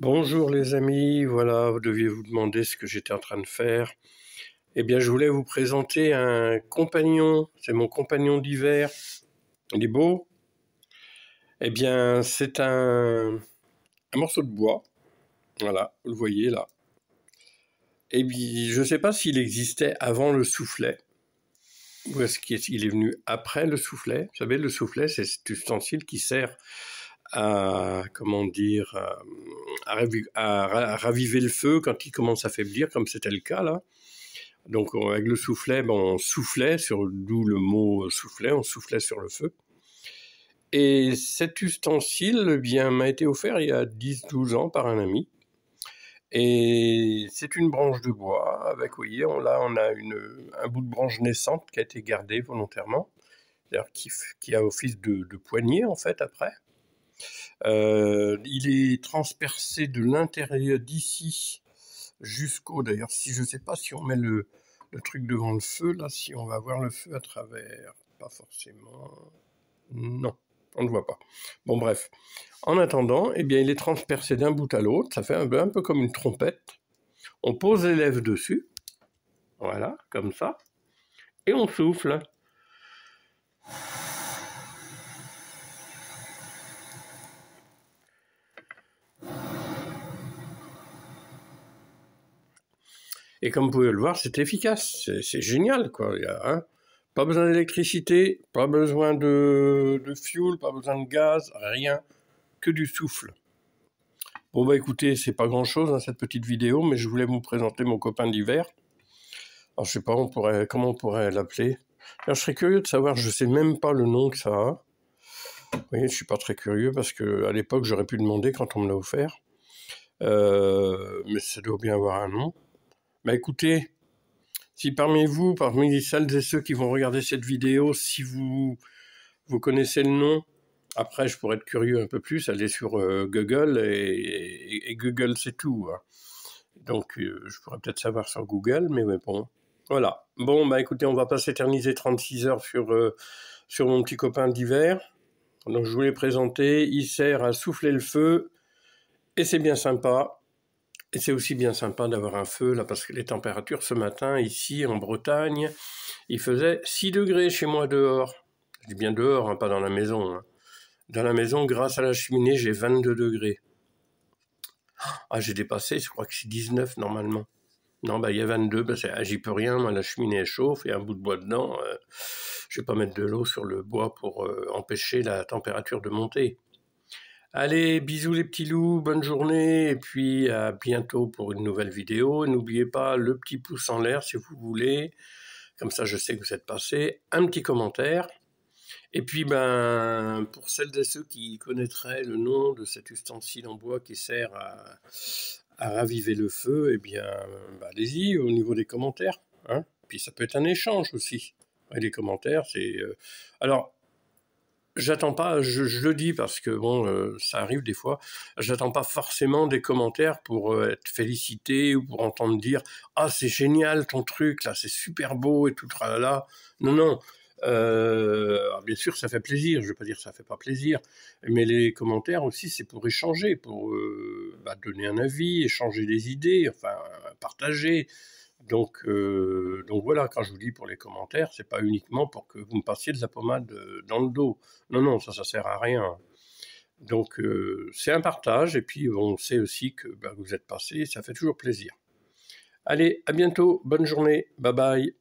Bonjour les amis, voilà, vous deviez vous demander ce que j'étais en train de faire. Eh bien, je voulais vous présenter un compagnon, c'est mon compagnon d'hiver. Il est beau Eh bien, c'est un, morceau de bois. Voilà, vous le voyez là. Eh bien, je ne sais pas s'il existait avant le soufflet. Ou est-ce qu'il est venu après le soufflet Vous savez, le soufflet, c'est cet ustensile qui sert à comment dire euh, à, raviver le feu quand il commence à faiblir, comme c'était le cas là. Donc avec le soufflet, ben, on soufflait sur d'où le mot soufflet, on soufflait sur le feu. Et cet ustensile eh bien m'a été offert il y a 10-12 ans par un ami. Et c'est une branche de bois avec, vous voyez, on, là on a un bout de branche naissante qui a été gardé volontairement, qui, a office de, de poignée en fait après. Euh, il est transpercé de l'intérieur d'ici jusqu'au. D'ailleurs, si je ne sais pas si on met le, truc devant le feu, là, si on va voir le feu à travers. Pas forcément. Non, on ne voit pas. Bon, bref. En attendant, eh bien, il est transpercé d'un bout à l'autre. Ça fait un peu, un peu comme une trompette. On pose l'élève dessus. Voilà, comme ça. Et on souffle. Et comme vous pouvez le voir, c'est efficace. C'est génial, quoi. Il y a, hein. pas besoin d'électricité, pas besoin de, fuel, pas besoin de gaz, rien. Que du souffle. Bon, bah écoutez, c'est pas grand chose dans hein, cette petite vidéo, mais je voulais vous présenter mon copain d'hiver. Alors, je sais pas, on pourrait, comment on pourrait l'appeler Alors, je serais curieux de savoir, je sais même pas le nom que ça a. Vous voyez, je suis pas très curieux parce que à l'époque, j'aurais pu demander quand on me l'a offert. Euh, mais ça doit bien avoir un nom. Bah écoutez, si parmi vous, parmi celles et ceux qui vont regarder cette vidéo, si vous, vous connaissez le nom, après je pourrais être curieux un peu plus, allez sur euh, Google et, Google c'est tout. Hein. Donc euh, je pourrais peut-être savoir sur Google, mais bon. Voilà. Bon, bah écoutez, on va pas s'éterniser 36 heures sur, euh, sur mon petit copain d'hiver. Donc je vous l'ai présenté, il sert à souffler le feu, et c'est bien sympa. Et c'est aussi bien sympa d'avoir un feu là parce que les températures ce matin ici en Bretagne, il faisait 6 degrés chez moi dehors. Je dis bien dehors, hein, pas dans la maison. Hein. Dans la maison, grâce à la cheminée, j'ai 22 degrés. Ah, j'ai dépassé, je crois que c'est 19 normalement. Non, bah, il y a 22, ben, ah, j'y peux rien, moi, la cheminée chauffe, il y a un bout de bois dedans. Euh, je ne vais pas mettre de l'eau sur le bois pour euh, empêcher la température de monter. Allez, bisous les petits loups, bonne journée et puis à bientôt pour une nouvelle vidéo. N'oubliez pas le petit pouce en l'air si vous voulez, comme ça je sais que vous êtes passé. Un petit commentaire. Et puis ben pour celles et ceux qui connaîtraient le nom de cet ustensile en bois qui sert à, raviver le feu, eh bien ben, allez-y au niveau des commentaires. Hein puis ça peut être un échange aussi. les commentaires, c'est euh, alors j'attends pas, je, le dis parce que bon, euh, ça arrive des fois, j'attends pas forcément des commentaires pour euh, être félicité ou pour entendre dire Ah, c'est génial ton truc, là, c'est super beau et tout, là. Non, non. Euh, bien sûr, ça fait plaisir, je vais pas dire que ça fait pas plaisir, mais les commentaires aussi, c'est pour échanger, pour bah, donner un avis, échanger des idées, enfin, partager. Donc, euh, donc voilà, quand je vous dis pour les commentaires, c'est pas uniquement pour que vous me passiez de la pommade euh, dans le dos. Non, non, ça, ça sert à rien. Donc euh, c'est un partage, et puis on sait aussi que bah, vous êtes passé, ça fait toujours plaisir. Allez, à bientôt, bonne journée, bye bye.